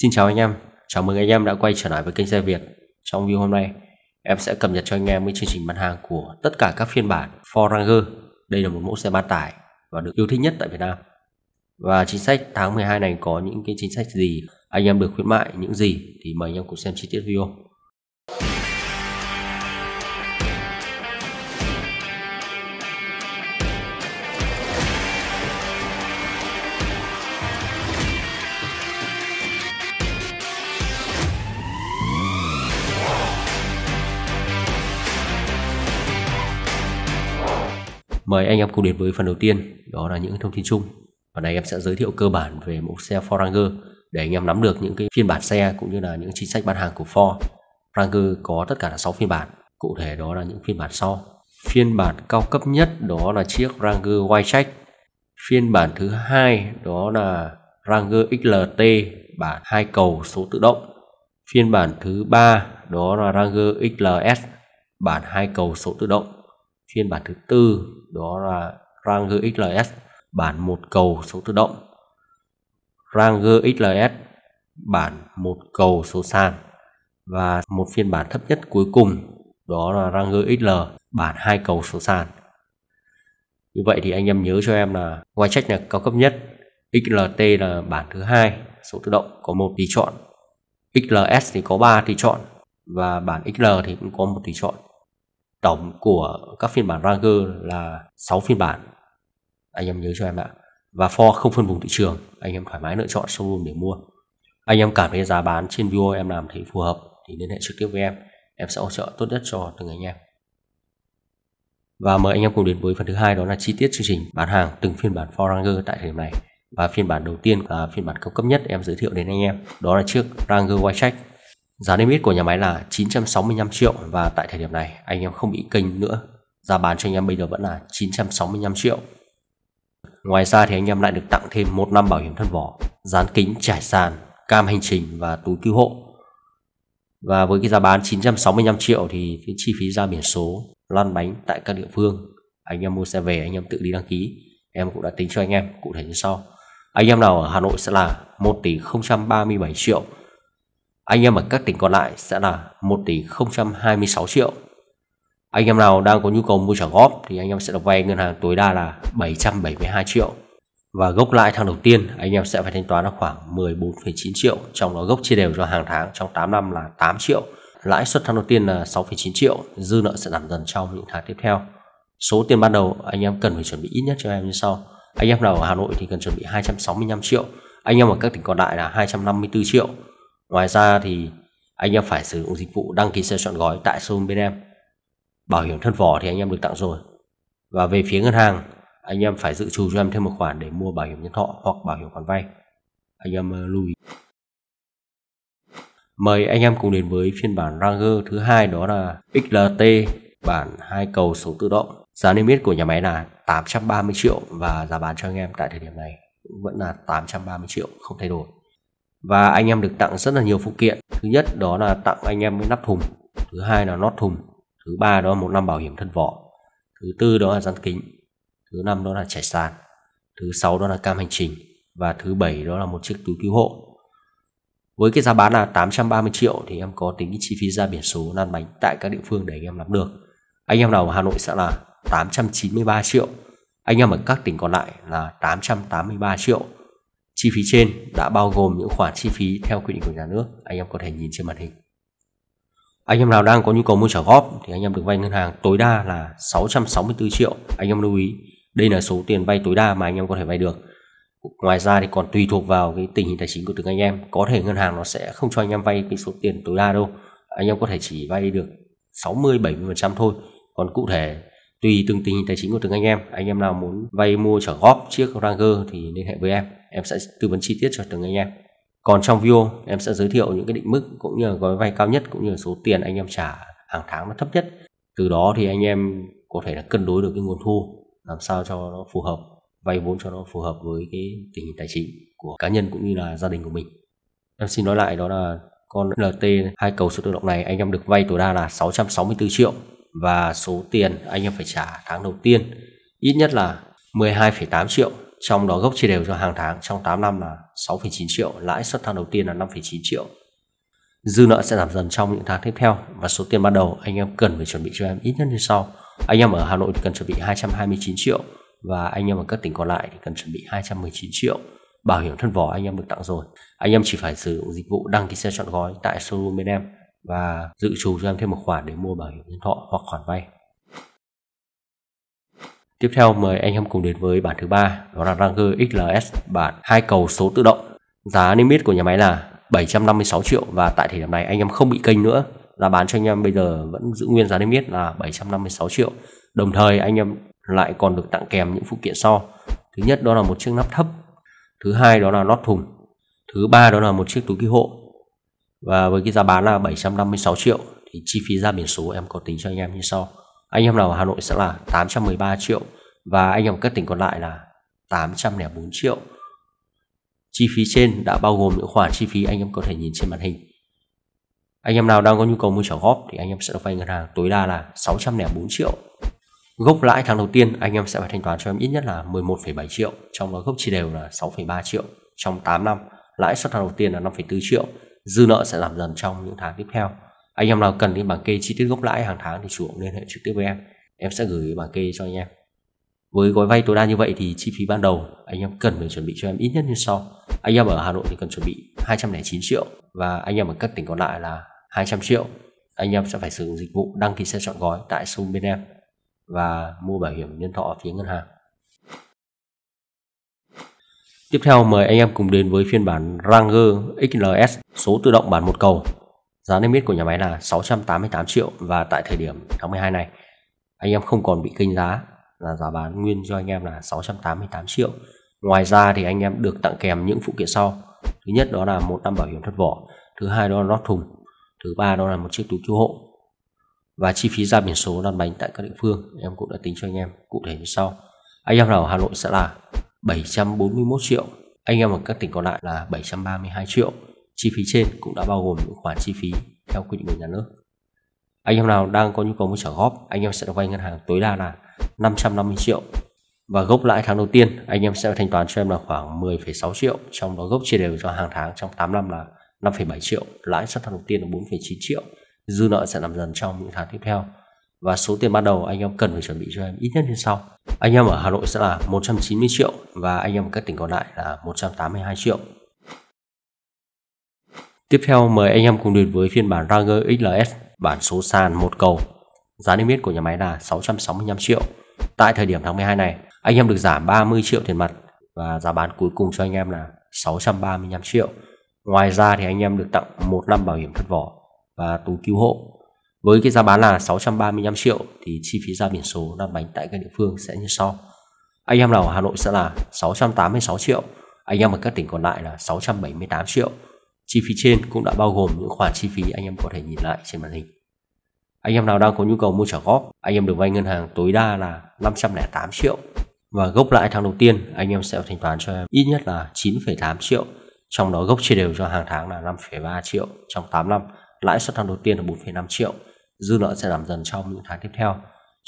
Xin chào anh em, chào mừng anh em đã quay trở lại với kênh xe Việt. Trong video hôm nay, em sẽ cập nhật cho anh em những chương trình bán hàng của tất cả các phiên bản Ford Ranger. Đây là một mẫu xe bán tải và được yêu thích nhất tại Việt Nam. Và chính sách tháng 12 này có những cái chính sách gì, anh em được khuyến mại những gì thì mời anh em cùng xem chi tiết video. Mời anh em cùng đến với phần đầu tiên, đó là những thông tin chung. Ở này em sẽ giới thiệu cơ bản về mẫu xe Ford Ranger để anh em nắm được những cái phiên bản xe cũng như là những chính sách bán hàng của Ford. Ranger có tất cả là 6 phiên bản, cụ thể đó là những phiên bản sau. Phiên bản cao cấp nhất đó là chiếc Ranger White Phiên bản thứ hai đó là Ranger XLT bản hai cầu số tự động. Phiên bản thứ ba đó là Ranger XLS bản hai cầu số tự động Phiên bản thứ tư đó là rang GXLS bản một cầu số tự động, rang GXLS bản một cầu số sàn và một phiên bản thấp nhất cuối cùng đó là rang GXL bản hai cầu số sàn. Như vậy thì anh em nhớ cho em là ngoài Whitecheck là cao cấp nhất, XLT là bản thứ hai, số tự động có một tùy chọn, XLS thì có 3 tùy chọn và bản XL thì cũng có một tùy chọn tổng của các phiên bản Ranger là 6 phiên bản anh em nhớ cho em ạ và Ford không phân vùng thị trường anh em thoải mái lựa chọn showroom để mua anh em cảm thấy giá bán trên video em làm thấy phù hợp thì liên hệ trực tiếp với em em sẽ hỗ trợ tốt nhất cho từng anh em và mời anh em cùng đến với phần thứ hai đó là chi tiết chương trình bán hàng từng phiên bản Ford Ranger tại thời điểm này và phiên bản đầu tiên là phiên bản cao cấp nhất em giới thiệu đến anh em đó là chiếc Ranger White Check Giá niêm yết của nhà máy là 965 triệu và tại thời điểm này anh em không bị kênh nữa. Giá bán cho anh em bây giờ vẫn là 965 triệu. Ngoài ra thì anh em lại được tặng thêm một năm bảo hiểm thân vỏ, dán kính trải sàn, cam hành trình và túi cứu hộ. Và với cái giá bán 965 triệu thì cái chi phí ra biển số, lăn bánh tại các địa phương, anh em mua xe về anh em tự đi đăng ký, em cũng đã tính cho anh em cụ thể như sau. Anh em nào ở Hà Nội sẽ là 1 tỷ 037 triệu anh em ở các tỉnh còn lại sẽ là 1 tỷ 026 triệu. Anh em nào đang có nhu cầu mua trả góp thì anh em sẽ được vay ngân hàng tối đa là 772 triệu. Và gốc lãi tháng đầu tiên anh em sẽ phải thanh toán là khoảng 14,9 triệu, trong đó gốc chia đều cho hàng tháng trong 8 năm là 8 triệu. Lãi suất tháng đầu tiên là 6,9 triệu, dư nợ sẽ giảm dần trong những tháng tiếp theo. Số tiền ban đầu anh em cần phải chuẩn bị ít nhất cho em như sau. Anh em nào ở Hà Nội thì cần chuẩn bị 265 triệu, anh em ở các tỉnh còn lại là 254 triệu Ngoài ra thì anh em phải sử dụng dịch vụ đăng ký xe chọn gói tại showroom bên em. Bảo hiểm thân vỏ thì anh em được tặng rồi. Và về phía ngân hàng, anh em phải dự trù cho em thêm một khoản để mua bảo hiểm nhân thọ hoặc bảo hiểm khoản vay. Anh em ờ, lưu ý. Mời anh em cùng đến với phiên bản Ranger thứ hai đó là XLT bản hai cầu số tự động. Giá niêm yết của nhà máy là 830 triệu và giá bán cho anh em tại thời điểm này cũng vẫn là 830 triệu không thay đổi và anh em được tặng rất là nhiều phụ kiện thứ nhất đó là tặng anh em cái nắp thùng thứ hai là nót thùng thứ ba đó là một năm bảo hiểm thân vỏ thứ tư đó là dán kính thứ năm đó là trải sàn thứ sáu đó là cam hành trình và thứ bảy đó là một chiếc túi cứu hộ với cái giá bán là 830 triệu thì em có tính cái chi phí ra biển số lăn bánh tại các địa phương để anh em nắm được anh em nào ở Hà Nội sẽ là 893 triệu anh em ở các tỉnh còn lại là 883 triệu Chi phí trên đã bao gồm những khoản chi phí theo quy định của nhà nước anh em có thể nhìn trên màn hình. Anh em nào đang có nhu cầu mua trả góp thì anh em được vay ngân hàng tối đa là 664 triệu. Anh em lưu ý, đây là số tiền vay tối đa mà anh em có thể vay được. Ngoài ra thì còn tùy thuộc vào cái tình hình tài chính của từng anh em, có thể ngân hàng nó sẽ không cho anh em vay cái số tiền tối đa đâu. Anh em có thể chỉ vay được 60 70% thôi. Còn cụ thể tùy từng tình hình tài chính của từng anh em anh em nào muốn vay mua trả góp chiếc Ranger thì liên hệ với em em sẽ tư vấn chi tiết cho từng anh em còn trong video em sẽ giới thiệu những cái định mức cũng như gói vay cao nhất cũng như số tiền anh em trả hàng tháng nó thấp nhất từ đó thì anh em có thể là cân đối được cái nguồn thu làm sao cho nó phù hợp vay vốn cho nó phù hợp với cái tình hình tài chính của cá nhân cũng như là gia đình của mình em xin nói lại đó là con LT hai cầu số tự động này anh em được vay tối đa là 664 triệu và số tiền anh em phải trả tháng đầu tiên ít nhất là 12,8 triệu trong đó gốc chia đều cho hàng tháng trong 8 năm là 6,9 triệu lãi suất tháng đầu tiên là 5,9 triệu dư nợ sẽ giảm dần trong những tháng tiếp theo và số tiền ban đầu anh em cần phải chuẩn bị cho em ít nhất như sau anh em ở Hà Nội cần chuẩn bị 229 triệu và anh em ở các tỉnh còn lại thì cần chuẩn bị 219 triệu bảo hiểm thân vỏ anh em được tặng rồi anh em chỉ phải sử dụng dịch vụ đăng ký xe chọn gói tại showroom bên em và dự trù cho em thêm một khoản để mua bảo hiểm nhân thọ hoặc khoản vay. Tiếp theo mời anh em cùng đến với bản thứ ba, đó là Ranger XLS bản hai cầu số tự động. Giá niêm yết của nhà máy là 756 triệu và tại thời điểm này anh em không bị kênh nữa. Giá bán cho anh em bây giờ vẫn giữ nguyên giá niêm yết là 756 triệu. Đồng thời anh em lại còn được tặng kèm những phụ kiện sau. Thứ nhất đó là một chiếc nắp thấp. Thứ hai đó là nót thùng. Thứ ba đó là một chiếc túi cứu hộ và với cái giá bán là 756 triệu thì chi phí ra biển số em có tính cho anh em như sau anh em nào ở Hà Nội sẽ là 813 triệu và anh em các tỉnh còn lại là 804 triệu chi phí trên đã bao gồm những khoản chi phí anh em có thể nhìn trên màn hình anh em nào đang có nhu cầu mua trả góp thì anh em sẽ được vay ngân hàng tối đa là 604 triệu gốc lãi tháng đầu tiên anh em sẽ phải thanh toán cho em ít nhất là 11,7 triệu trong đó gốc chia đều là 6,3 triệu trong 8 năm lãi suất tháng đầu tiên là 5,4 triệu dư nợ sẽ giảm dần trong những tháng tiếp theo anh em nào cần cái bảng kê chi tiết gốc lãi hàng tháng thì chủ động liên hệ trực tiếp với em em sẽ gửi bảng kê cho anh em với gói vay tối đa như vậy thì chi phí ban đầu anh em cần phải chuẩn bị cho em ít nhất như sau anh em ở Hà Nội thì cần chuẩn bị 209 triệu và anh em ở các tỉnh còn lại là 200 triệu anh em sẽ phải sử dụng dịch vụ đăng ký xe chọn gói tại sung bên em và mua bảo hiểm nhân thọ ở phía ngân hàng Tiếp theo mời anh em cùng đến với phiên bản Ranger XLS số tự động bản một cầu. Giá niêm yết của nhà máy là 688 triệu và tại thời điểm tháng 12 này anh em không còn bị kênh giá là giá bán nguyên cho anh em là 688 triệu. Ngoài ra thì anh em được tặng kèm những phụ kiện sau. Thứ nhất đó là một năm bảo hiểm thất vỏ, thứ hai đó là lót thùng, thứ ba đó là một chiếc túi cứu hộ. Và chi phí ra biển số lăn bánh tại các địa phương em cũng đã tính cho anh em cụ thể như sau. Anh em nào ở Hà Nội sẽ là 741 triệu anh em ở các tỉnh còn lại là 732 triệu chi phí trên cũng đã bao gồm những khoản chi phí theo quy định của nhà nước anh em nào đang có nhu cầu mua trả góp anh em sẽ được vay ngân hàng tối đa là 550 triệu và gốc lãi tháng đầu tiên anh em sẽ thanh toán cho em là khoảng 10,6 triệu trong đó gốc chia đều cho hàng tháng trong 8 năm là 5,7 triệu lãi suất tháng đầu tiên là 4,9 triệu dư nợ sẽ nằm dần trong những tháng tiếp theo và số tiền ban đầu anh em cần phải chuẩn bị cho em ít nhất như sau anh em ở Hà Nội sẽ là 190 triệu và anh em các tỉnh còn lại là 182 triệu tiếp theo mời anh em cùng đến với phiên bản Ranger XLS bản số sàn một cầu giá niêm yết của nhà máy là 665 triệu tại thời điểm tháng 12 này anh em được giảm 30 triệu tiền mặt và giá bán cuối cùng cho anh em là 635 triệu ngoài ra thì anh em được tặng một năm bảo hiểm thất vỏ và túi cứu hộ với cái giá bán là 635 triệu thì chi phí ra biển số đăng bánh tại các địa phương sẽ như sau. Anh em nào ở Hà Nội sẽ là 686 triệu, anh em ở các tỉnh còn lại là 678 triệu. Chi phí trên cũng đã bao gồm những khoản chi phí anh em có thể nhìn lại trên màn hình. Anh em nào đang có nhu cầu mua trả góp, anh em được vay ngân hàng tối đa là 508 triệu và gốc lãi tháng đầu tiên anh em sẽ thanh toán cho em ít nhất là 9,8 triệu, trong đó gốc chia đều cho hàng tháng là 5,3 triệu trong 8 năm lãi suất tháng đầu tiên là 4,5 triệu dư nợ sẽ giảm dần trong những tháng tiếp theo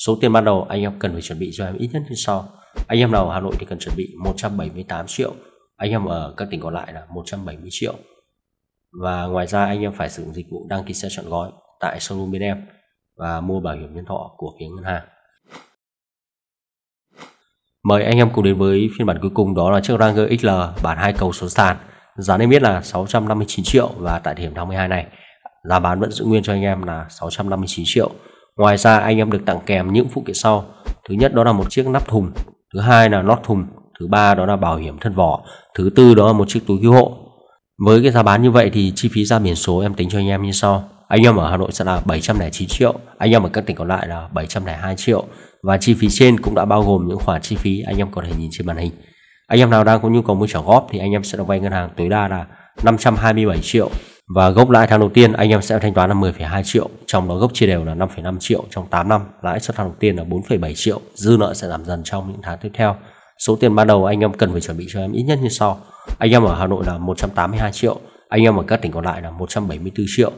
số tiền ban đầu anh em cần phải chuẩn bị cho em ít nhất như sau anh em nào ở Hà Nội thì cần chuẩn bị 178 triệu anh em ở các tỉnh còn lại là 170 triệu và ngoài ra anh em phải sử dụng dịch vụ đăng ký xe chọn gói tại showroom bên em và mua bảo hiểm nhân thọ của phía ngân hàng Mời anh em cùng đến với phiên bản cuối cùng đó là chiếc Ranger XL bản hai cầu số sàn. Giá niêm yết là 659 triệu và tại điểm tháng 12 này giá bán vẫn giữ nguyên cho anh em là 659 triệu ngoài ra anh em được tặng kèm những phụ kiện sau thứ nhất đó là một chiếc nắp thùng thứ hai là lót thùng thứ ba đó là bảo hiểm thân vỏ thứ tư đó là một chiếc túi cứu hộ với cái giá bán như vậy thì chi phí ra biển số em tính cho anh em như sau anh em ở Hà Nội sẽ là 709 triệu anh em ở các tỉnh còn lại là 702 triệu và chi phí trên cũng đã bao gồm những khoản chi phí anh em có thể nhìn trên màn hình anh em nào đang có nhu cầu mua trả góp thì anh em sẽ được vay ngân hàng tối đa là 527 triệu và gốc lãi tháng đầu tiên anh em sẽ thanh toán là 10,2 triệu trong đó gốc chia đều là 5,5 triệu trong 8 năm lãi suất tháng đầu tiên là 4,7 triệu dư nợ sẽ giảm dần trong những tháng tiếp theo số tiền ban đầu anh em cần phải chuẩn bị cho em ít nhất như sau anh em ở Hà Nội là 182 triệu anh em ở các tỉnh còn lại là 174 triệu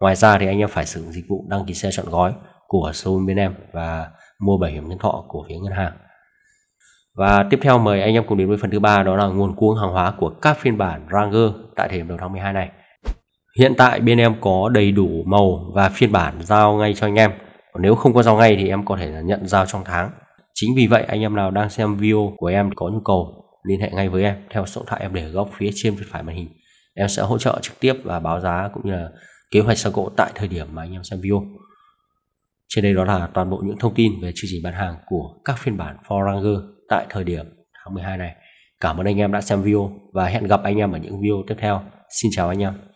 ngoài ra thì anh em phải sử dụng dịch vụ đăng ký xe chọn gói của showroom bên em và mua bảo hiểm nhân thọ của phía ngân hàng và tiếp theo mời anh em cùng đến với phần thứ ba đó là nguồn cung hàng hóa của các phiên bản Ranger tại thời điểm đầu tháng 12 này Hiện tại bên em có đầy đủ màu và phiên bản giao ngay cho anh em. nếu không có giao ngay thì em có thể nhận giao trong tháng. Chính vì vậy anh em nào đang xem video của em có nhu cầu liên hệ ngay với em theo số điện thoại em để góc phía trên bên phải màn hình. Em sẽ hỗ trợ trực tiếp và báo giá cũng như là kế hoạch sơ cộ tại thời điểm mà anh em xem video. Trên đây đó là toàn bộ những thông tin về chương trình bán hàng của các phiên bản Foranger tại thời điểm tháng 12 này. Cảm ơn anh em đã xem video và hẹn gặp anh em ở những video tiếp theo. Xin chào anh em.